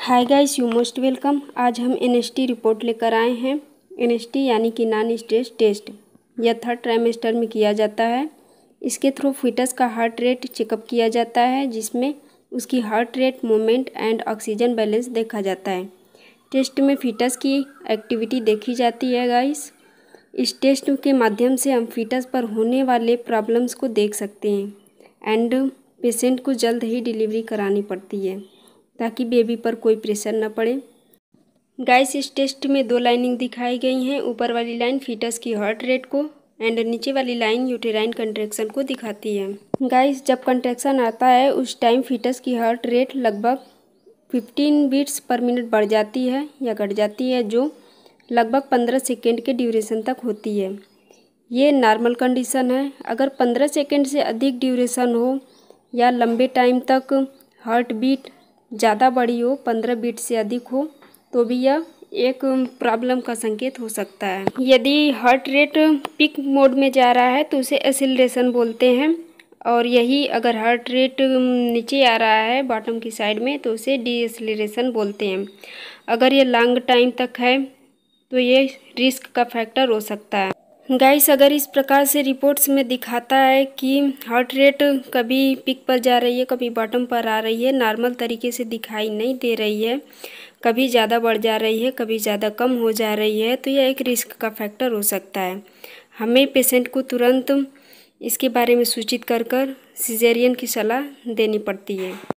hi guys you most welcome आज हम N report लेकर आए हैं एन यानी कि नॉन स्टेज टेस्ट यह थर्ड ट्राइमेस्टर में किया जाता है इसके थ्रू फिटस का हार्ट रेट चेकअप किया जाता है जिसमें उसकी heart rate moment and oxygen balance देखा जाता है टेस्ट में फिटस की एक्टिविटी देखी जाती है गाइस इस टेस्ट के माध्यम से हम फिटस पर होने वाले प्रॉब्लम्स को देख सकते हैं एंड पेशेंट को जल्द ही डिलीवरी करानी पड़ती है ताकि बेबी पर कोई प्रेशर ना पड़े गाइस इस टेस्ट में दो लाइनिंग दिखाई गई हैं ऊपर वाली लाइन फीटस की हार्ट रेट को एंड नीचे वाली लाइन यूटेराइन कंट्रेक्शन को दिखाती है गाइस जब कंट्रेक्शन आता है उस टाइम फीटस की हार्ट रेट लगभग 15 बीट्स पर मिनट बढ़ जाती है या घट जाती है जो लगभग 15 सेकेंड के ड्यूरेशन तक होती है ये नॉर्मल कंडीशन है अगर पंद्रह सेकेंड से अधिक ड्यूरेशन हो या लंबे टाइम तक हार्ट बीट ज़्यादा बड़ी हो पंद्रह बीट से अधिक हो तो भी यह एक प्रॉब्लम का संकेत हो सकता है यदि हार्ट रेट पिक मोड में जा रहा है तो उसे एसिलरेशन बोलते हैं और यही अगर हार्ट रेट नीचे आ रहा है बॉटम की साइड में तो उसे डीएसलरेशन बोलते हैं अगर ये लॉन्ग टाइम तक है तो ये रिस्क का फैक्टर हो सकता है गाइस अगर इस प्रकार से रिपोर्ट्स में दिखाता है कि हार्ट रेट कभी पिक पर जा रही है कभी बॉटम पर आ रही है नॉर्मल तरीके से दिखाई नहीं दे रही है कभी ज़्यादा बढ़ जा रही है कभी ज़्यादा कम हो जा रही है तो यह एक रिस्क का फैक्टर हो सकता है हमें पेशेंट को तुरंत इसके बारे में सूचित कर कर सीजेरियन की सलाह देनी पड़ती है